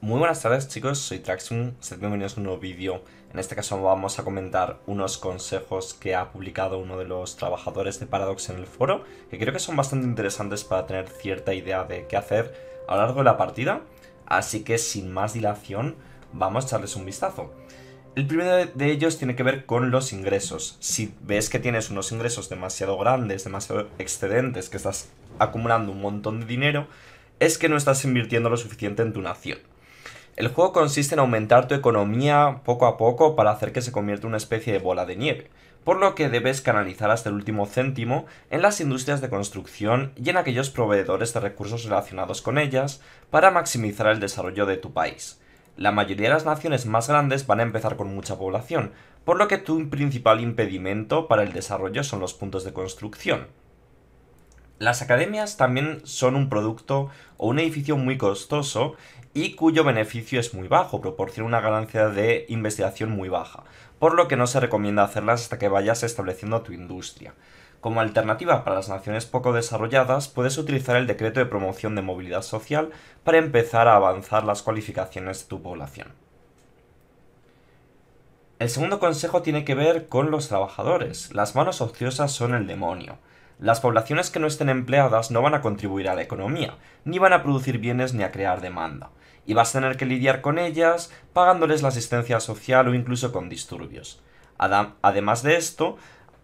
Muy buenas tardes chicos, soy Traxum, sed bienvenidos a un nuevo vídeo. En este caso vamos a comentar unos consejos que ha publicado uno de los trabajadores de Paradox en el foro, que creo que son bastante interesantes para tener cierta idea de qué hacer a lo largo de la partida. Así que sin más dilación, vamos a echarles un vistazo. El primero de ellos tiene que ver con los ingresos. Si ves que tienes unos ingresos demasiado grandes, demasiado excedentes, que estás acumulando un montón de dinero, es que no estás invirtiendo lo suficiente en tu nación. El juego consiste en aumentar tu economía poco a poco para hacer que se convierta en una especie de bola de nieve, por lo que debes canalizar hasta el último céntimo en las industrias de construcción y en aquellos proveedores de recursos relacionados con ellas para maximizar el desarrollo de tu país. La mayoría de las naciones más grandes van a empezar con mucha población, por lo que tu principal impedimento para el desarrollo son los puntos de construcción. Las academias también son un producto o un edificio muy costoso y cuyo beneficio es muy bajo, proporciona una ganancia de investigación muy baja, por lo que no se recomienda hacerlas hasta que vayas estableciendo tu industria. Como alternativa para las naciones poco desarrolladas, puedes utilizar el decreto de promoción de movilidad social para empezar a avanzar las cualificaciones de tu población. El segundo consejo tiene que ver con los trabajadores. Las manos ociosas son el demonio las poblaciones que no estén empleadas no van a contribuir a la economía, ni van a producir bienes ni a crear demanda, y vas a tener que lidiar con ellas pagándoles la asistencia social o incluso con disturbios. Además de esto,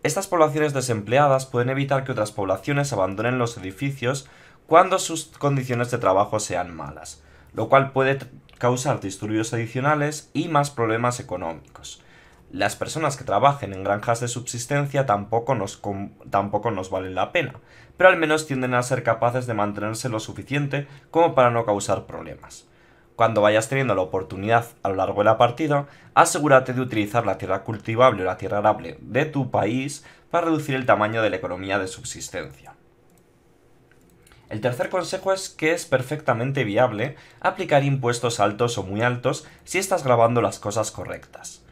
estas poblaciones desempleadas pueden evitar que otras poblaciones abandonen los edificios cuando sus condiciones de trabajo sean malas, lo cual puede causar disturbios adicionales y más problemas económicos las personas que trabajen en granjas de subsistencia tampoco nos, tampoco nos valen la pena, pero al menos tienden a ser capaces de mantenerse lo suficiente como para no causar problemas. Cuando vayas teniendo la oportunidad a lo largo de la partida, asegúrate de utilizar la tierra cultivable o la tierra arable de tu país para reducir el tamaño de la economía de subsistencia. El tercer consejo es que es perfectamente viable aplicar impuestos altos o muy altos si estás grabando las cosas correctas.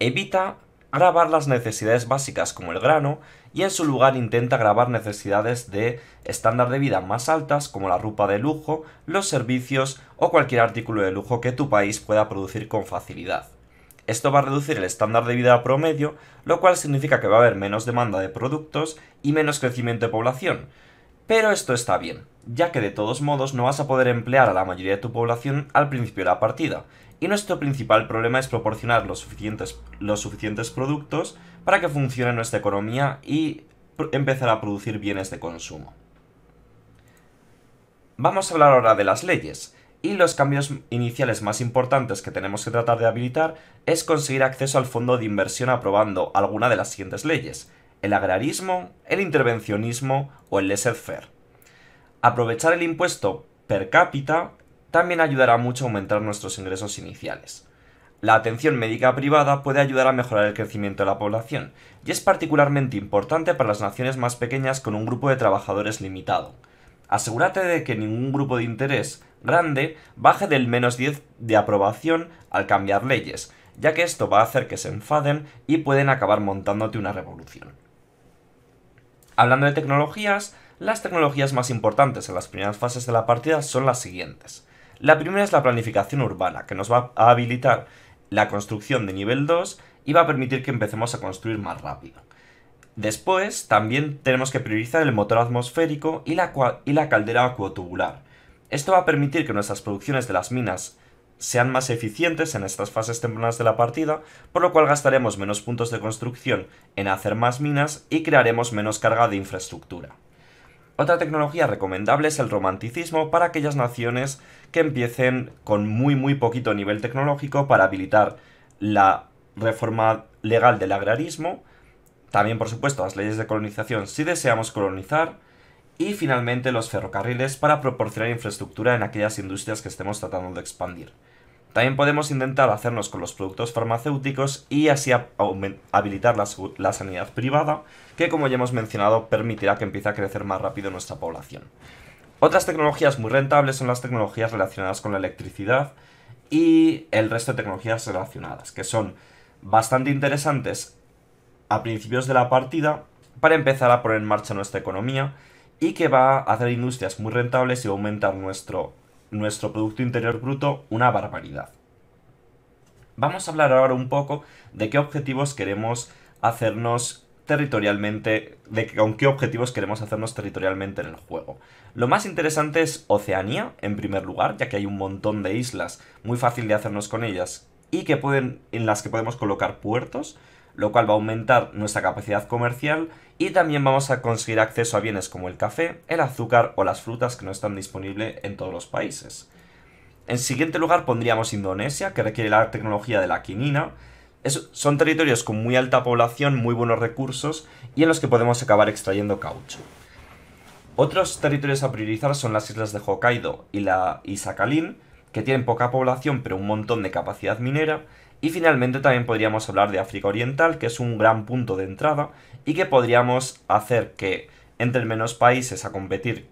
Evita grabar las necesidades básicas como el grano y en su lugar intenta grabar necesidades de estándar de vida más altas como la ropa de lujo, los servicios o cualquier artículo de lujo que tu país pueda producir con facilidad. Esto va a reducir el estándar de vida promedio, lo cual significa que va a haber menos demanda de productos y menos crecimiento de población. Pero esto está bien, ya que de todos modos no vas a poder emplear a la mayoría de tu población al principio de la partida, y nuestro principal problema es proporcionar los suficientes, los suficientes productos para que funcione nuestra economía y empezar a producir bienes de consumo. Vamos a hablar ahora de las leyes, y los cambios iniciales más importantes que tenemos que tratar de habilitar es conseguir acceso al fondo de inversión aprobando alguna de las siguientes leyes, el agrarismo, el intervencionismo o el laissez-faire. Aprovechar el impuesto per cápita también ayudará mucho a aumentar nuestros ingresos iniciales. La atención médica privada puede ayudar a mejorar el crecimiento de la población, y es particularmente importante para las naciones más pequeñas con un grupo de trabajadores limitado. Asegúrate de que ningún grupo de interés grande baje del menos 10 de aprobación al cambiar leyes, ya que esto va a hacer que se enfaden y pueden acabar montándote una revolución. Hablando de tecnologías, las tecnologías más importantes en las primeras fases de la partida son las siguientes. La primera es la planificación urbana, que nos va a habilitar la construcción de nivel 2 y va a permitir que empecemos a construir más rápido. Después, también tenemos que priorizar el motor atmosférico y la, caldera acuotubular. Esto va a permitir que nuestras producciones de las minas sean más eficientes en estas fases tempranas de la partida, por lo cual gastaremos menos puntos de construcción en hacer más minas y crearemos menos carga de infraestructura. Otra tecnología recomendable es el romanticismo para aquellas naciones que empiecen con muy muy poquito nivel tecnológico para habilitar la reforma legal del agrarismo, también por supuesto las leyes de colonización si deseamos colonizar, y finalmente los ferrocarriles para proporcionar infraestructura en aquellas industrias que estemos tratando de expandir. También podemos intentar hacernos con los productos farmacéuticos y así habilitar la, sanidad privada, que como ya hemos mencionado permitirá que empiece a crecer más rápido nuestra población. Otras tecnologías muy rentables son las tecnologías relacionadas con la electricidad y el resto de tecnologías relacionadas, que son bastante interesantes a principios de la partida para empezar a poner en marcha nuestra economía y que va a hacer industrias muy rentables y aumentar nuestro nuestro Producto Interior Bruto una barbaridad. Vamos a hablar ahora un poco de qué objetivos queremos hacernos territorialmente, de con qué objetivos queremos hacernos territorialmente en el juego. Lo más interesante es Oceanía, en primer lugar, ya que hay un montón de islas muy fácil de hacernos con ellas y que pueden, en las que podemos colocar puertos, lo cual va a aumentar nuestra capacidad comercial y también vamos a conseguir acceso a bienes como el café, el azúcar o las frutas que no están disponibles en todos los países. En siguiente lugar pondríamos Indonesia, que requiere la tecnología de la quinina. son territorios con muy alta población, muy buenos recursos y en los que podemos acabar extrayendo caucho. Otros territorios a priorizar son las islas de Hokkaido y, la, y que tienen poca población pero un montón de capacidad minera y finalmente también podríamos hablar de África Oriental, que es un gran punto de entrada y que podríamos hacer que entren menos países a competir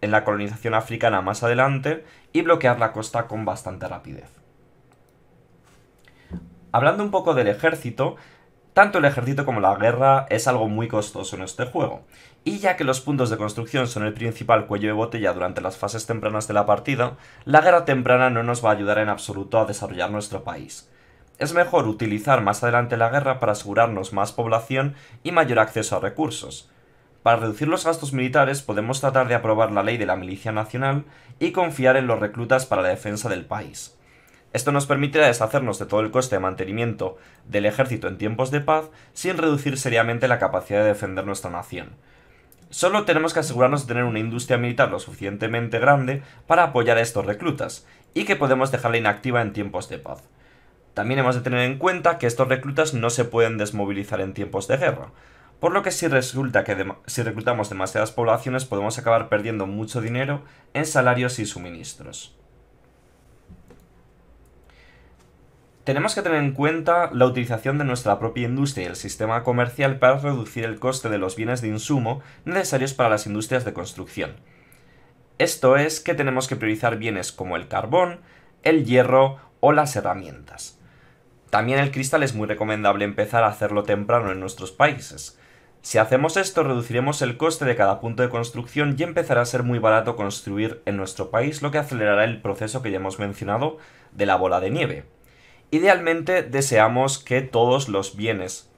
en la colonización africana más adelante y bloquear la costa con bastante rapidez. Hablando un poco del ejército, tanto el ejército como la guerra es algo muy costoso en este juego, y ya que los puntos de construcción son el principal cuello de botella durante las fases tempranas de la partida, la guerra temprana no nos va a ayudar en absoluto a desarrollar nuestro país es mejor utilizar más adelante la guerra para asegurarnos más población y mayor acceso a recursos. Para reducir los gastos militares podemos tratar de aprobar la ley de la milicia nacional y confiar en los reclutas para la defensa del país. Esto nos permitirá deshacernos de todo el coste de mantenimiento del ejército en tiempos de paz sin reducir seriamente la capacidad de defender nuestra nación. Solo tenemos que asegurarnos de tener una industria militar lo suficientemente grande para apoyar a estos reclutas, y que podemos dejarla inactiva en tiempos de paz. También hemos de tener en cuenta que estos reclutas no se pueden desmovilizar en tiempos de guerra, por lo que si resulta que si reclutamos demasiadas poblaciones podemos acabar perdiendo mucho dinero en salarios y suministros. Tenemos que tener en cuenta la utilización de nuestra propia industria y el sistema comercial para reducir el coste de los bienes de insumo necesarios para las industrias de construcción. Esto es que tenemos que priorizar bienes como el carbón, el hierro o las herramientas. También el cristal es muy recomendable empezar a hacerlo temprano en nuestros países. Si hacemos esto reduciremos el coste de cada punto de construcción y empezará a ser muy barato construir en nuestro país, lo que acelerará el proceso que ya hemos mencionado de la bola de nieve. Idealmente deseamos que todos los bienes,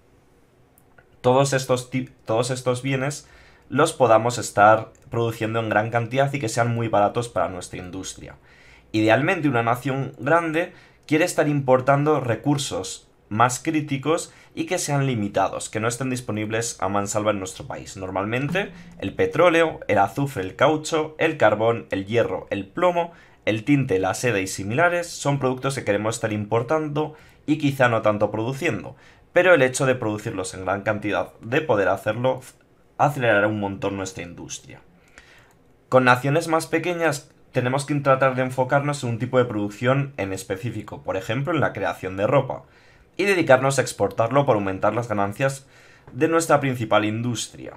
todos estos, todos estos bienes los podamos estar produciendo en gran cantidad y que sean muy baratos para nuestra industria. Idealmente una nación grande quiere estar importando recursos más críticos y que sean limitados, que no estén disponibles a mansalva en nuestro país. Normalmente el petróleo, el azufre, el caucho, el carbón, el hierro, el plomo, el tinte, la seda y similares son productos que queremos estar importando y quizá no tanto produciendo, pero el hecho de producirlos en gran cantidad, de poder hacerlo, acelerará un montón nuestra industria. Con naciones más pequeñas tenemos que tratar de enfocarnos en un tipo de producción en específico, por ejemplo en la creación de ropa, y dedicarnos a exportarlo para aumentar las ganancias de nuestra principal industria.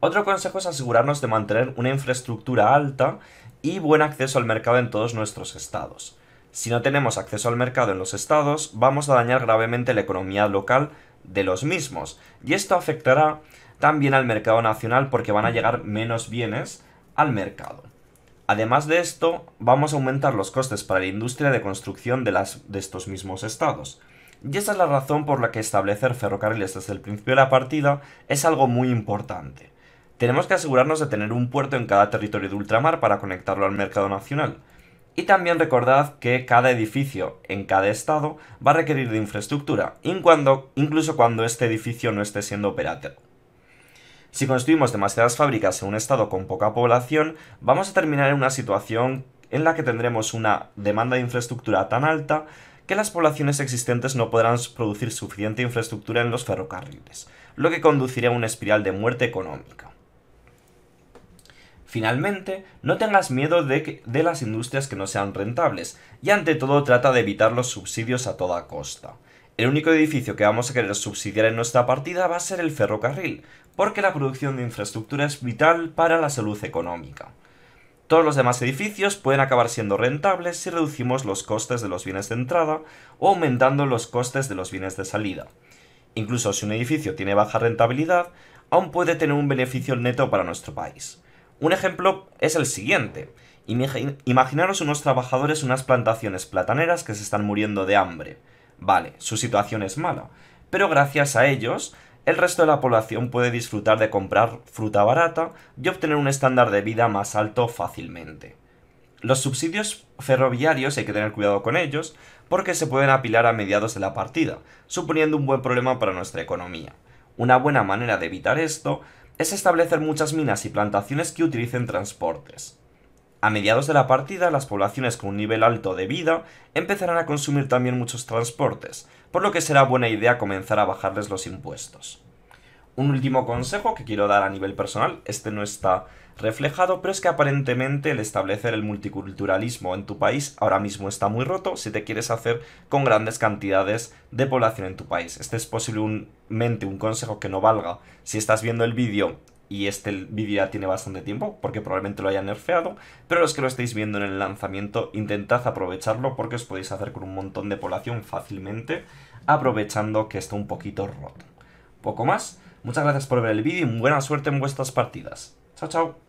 Otro consejo es asegurarnos de mantener una infraestructura alta y buen acceso al mercado en todos nuestros estados. Si no tenemos acceso al mercado en los estados, vamos a dañar gravemente la economía local de los mismos, y esto afectará también al mercado nacional porque van a llegar menos bienes al mercado. Además de esto, vamos a aumentar los costes para la industria de construcción de, las, de estos mismos estados. Y esa es la razón por la que establecer ferrocarriles desde el principio de la partida es algo muy importante. Tenemos que asegurarnos de tener un puerto en cada territorio de ultramar para conectarlo al mercado nacional. Y también recordad que cada edificio en cada estado va a requerir de infraestructura, incluso cuando este edificio no esté siendo operativo. Si construimos demasiadas fábricas en un estado con poca población, vamos a terminar en una situación en la que tendremos una demanda de infraestructura tan alta que las poblaciones existentes no podrán producir suficiente infraestructura en los ferrocarriles, lo que conducirá a una espiral de muerte económica. Finalmente, no tengas miedo de, de las industrias que no sean rentables, y ante todo trata de evitar los subsidios a toda costa. El único edificio que vamos a querer subsidiar en nuestra partida va a ser el ferrocarril, porque la producción de infraestructura es vital para la salud económica. Todos los demás edificios pueden acabar siendo rentables si reducimos los costes de los bienes de entrada o aumentando los costes de los bienes de salida. Incluso si un edificio tiene baja rentabilidad, aún puede tener un beneficio neto para nuestro país. Un ejemplo es el siguiente. Imaginaros unos trabajadores en unas plantaciones plataneras que se están muriendo de hambre Vale, su situación es mala, pero gracias a ellos, el resto de la población puede disfrutar de comprar fruta barata y obtener un estándar de vida más alto fácilmente. Los subsidios ferroviarios hay que tener cuidado con ellos porque se pueden apilar a mediados de la partida, suponiendo un buen problema para nuestra economía. Una buena manera de evitar esto es establecer muchas minas y plantaciones que utilicen transportes. A mediados de la partida, las poblaciones con un nivel alto de vida empezarán a consumir también muchos transportes, por lo que será buena idea comenzar a bajarles los impuestos. Un último consejo que quiero dar a nivel personal, este no está reflejado, pero es que aparentemente el establecer el multiculturalismo en tu país ahora mismo está muy roto si te quieres hacer con grandes cantidades de población en tu país. Este es posiblemente un consejo que no valga si estás viendo el vídeo y este vídeo ya tiene bastante tiempo, porque probablemente lo hayan nerfeado, pero los que lo estáis viendo en el lanzamiento, intentad aprovecharlo porque os podéis hacer con un montón de población fácilmente, aprovechando que está un poquito roto. Poco más, muchas gracias por ver el vídeo y buena suerte en vuestras partidas. Chao, chao.